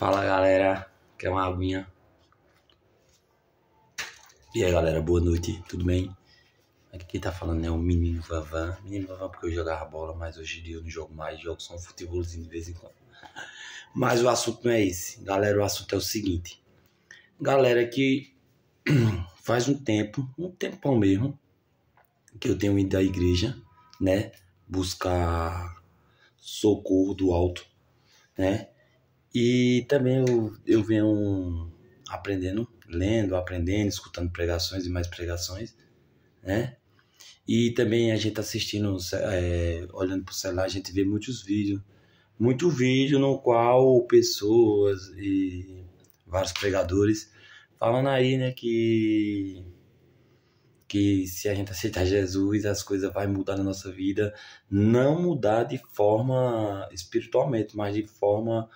Fala galera, quer uma aguinha? E aí galera, boa noite, tudo bem? Aqui quem tá falando é o Menino Vavan. Menino Vavan porque eu jogava bola, mas hoje em dia eu não jogo mais, jogo só um futebolzinho de vez em quando. Mas o assunto não é esse. Galera, o assunto é o seguinte. Galera, que faz um tempo, um tempão mesmo, que eu tenho ido à igreja, né? Buscar socorro do alto, né? E também eu, eu venho aprendendo, lendo, aprendendo, escutando pregações e mais pregações, né? E também a gente tá assistindo, é, olhando para o celular, a gente vê muitos vídeos. Muito vídeo no qual pessoas e vários pregadores falando aí, né, que que se a gente aceitar Jesus, as coisas vai mudar na nossa vida, não mudar de forma espiritualmente, mas de forma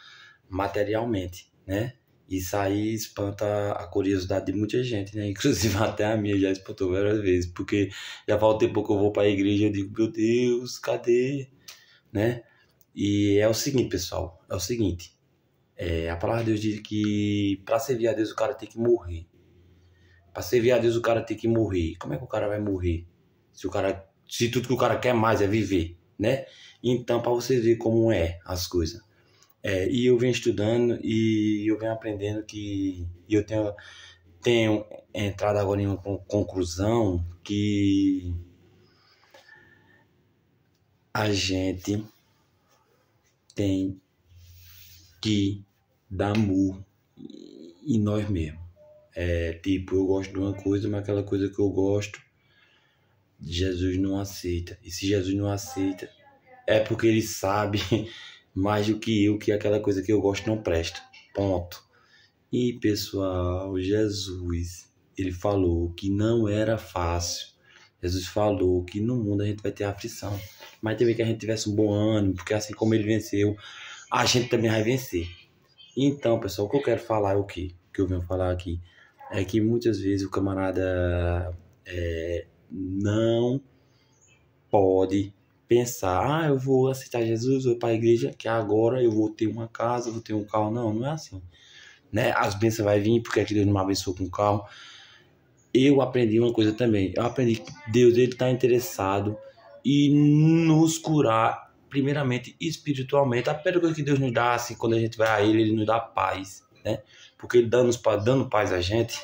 materialmente, né? Isso aí espanta a curiosidade de muita gente, né? Inclusive até a minha já espantou várias vezes, porque já faz um tempo que eu vou para a igreja e digo, meu Deus, cadê? Né? E é o seguinte, pessoal, é o seguinte, é, a palavra de Deus diz que para servir a Deus o cara tem que morrer. Para servir a Deus o cara tem que morrer. Como é que o cara vai morrer? Se o cara, se tudo que o cara quer mais é viver, né? Então, para vocês verem como é as coisas. É, e eu venho estudando e eu venho aprendendo que eu tenho, tenho entrado agora em uma conclusão que a gente tem que dar mu em nós mesmos. É, tipo, eu gosto de uma coisa, mas aquela coisa que eu gosto, Jesus não aceita. E se Jesus não aceita, é porque ele sabe mais do que eu, que é aquela coisa que eu gosto não presta. Ponto. E pessoal, Jesus, ele falou que não era fácil. Jesus falou que no mundo a gente vai ter aflição, mas também que a gente tivesse um bom ânimo, porque assim como ele venceu, a gente também vai vencer. Então, pessoal, o que eu quero falar é o que que eu venho falar aqui é que muitas vezes o camarada é, não pode pensar, ah, eu vou aceitar Jesus, vou para a igreja, que agora eu vou ter uma casa, vou ter um carro. Não, não é assim. Né? As bênçãos vai vir, porque é que Deus não me abençoou com o carro. Eu aprendi uma coisa também. Eu aprendi que Deus ele está interessado em nos curar, primeiramente espiritualmente. A primeira coisa que Deus nos dá, assim, quando a gente vai a Ele, Ele nos dá paz. Né? Porque dando, dando paz a gente,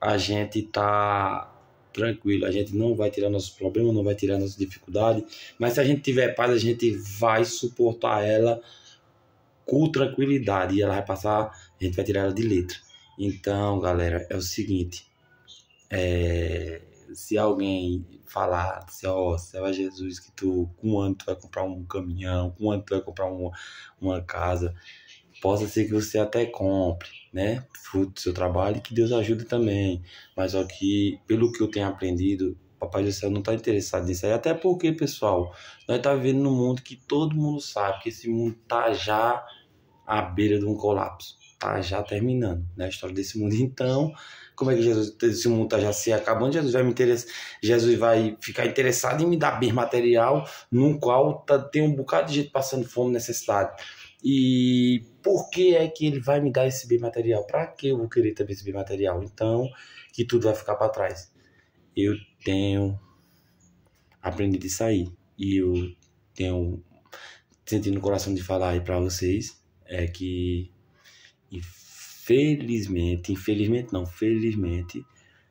a gente está tranquilo, a gente não vai tirar nossos problemas, não vai tirar nossa dificuldade, mas se a gente tiver paz, a gente vai suportar ela com tranquilidade e ela vai passar, a gente vai tirar ela de letra. Então, galera, é o seguinte, é, se alguém falar, se ó, oh, céu é Jesus, que tu, com um ano tu vai comprar um caminhão, com um ano tu vai comprar uma casa, Possa ser que você até compre, né? Fruto do seu trabalho e que Deus ajude também. Mas aqui, que, pelo que eu tenho aprendido, Papai do Céu não está interessado nisso aí. Até porque, pessoal, nós estamos tá vivendo num mundo que todo mundo sabe que esse mundo está já à beira de um colapso. Tá já terminando, né? A história desse mundo. Então, como é que Jesus, esse mundo está já se acabando? Jesus vai me Jesus vai ficar interessado em me dar bem material, num qual tá, tem um bocado de gente passando fome, necessidade. E por que é que ele vai me dar esse bem material? Para que eu vou querer também esse bem material? Então, que tudo vai ficar para trás. Eu tenho aprendido isso aí. E eu tenho sentindo o coração de falar aí para vocês é que infelizmente, infelizmente não, felizmente,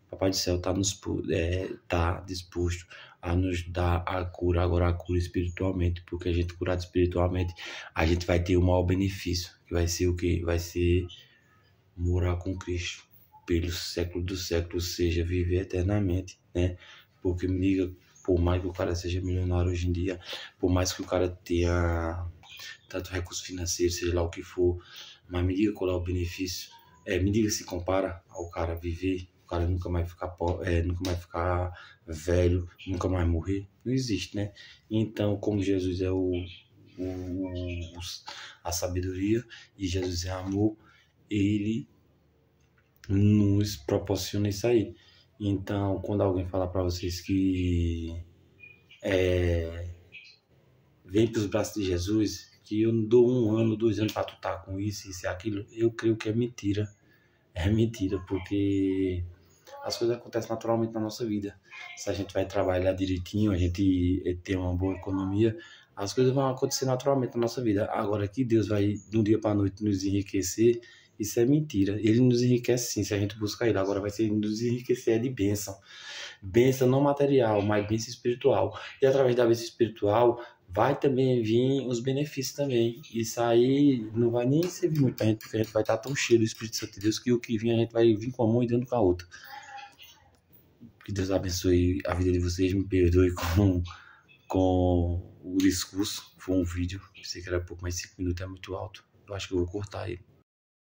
Papai do Céu está nos, é, tá disposto a nos dar a cura, agora a cura espiritualmente, porque a gente curado espiritualmente, a gente vai ter o maior benefício, que vai ser o que? Vai ser morar com Cristo pelo século do século, ou seja, viver eternamente, né? Porque me diga, por mais que o cara seja milionário hoje em dia, por mais que o cara tenha tanto recurso financeiro, seja lá o que for, mas me diga qual é o benefício, é, me diga se compara ao cara viver nunca mais ficar é, nunca mais ficar velho, nunca mais morrer, não existe, né? Então, como Jesus é o, o a sabedoria e Jesus é amor, ele nos proporciona isso aí. Então, quando alguém falar para vocês que é, vem para os braços de Jesus, que eu dou um ano, dois anos para tu estar tá com isso, isso e aquilo, eu creio que é mentira. É mentira, porque as coisas acontecem naturalmente na nossa vida. Se a gente vai trabalhar direitinho, a gente tem uma boa economia, as coisas vão acontecer naturalmente na nossa vida. Agora que Deus vai de um dia para a noite nos enriquecer, isso é mentira. Ele nos enriquece sim, se a gente buscar ele. Agora vai ser nos enriquecer é de bênção. Bênção não material, mas bênção espiritual. E através da bênção espiritual vai também vir os benefícios também. Isso aí não vai nem servir muito a gente, porque a gente vai estar tão cheio do Espírito Santo de Deus que o que vem a gente vai vir com a mão e dando com a outra que Deus abençoe a vida de vocês, me perdoe com, com o discurso, foi um vídeo, pensei que era pouco, mas 5 minutos é muito alto, eu acho que eu vou cortar ele.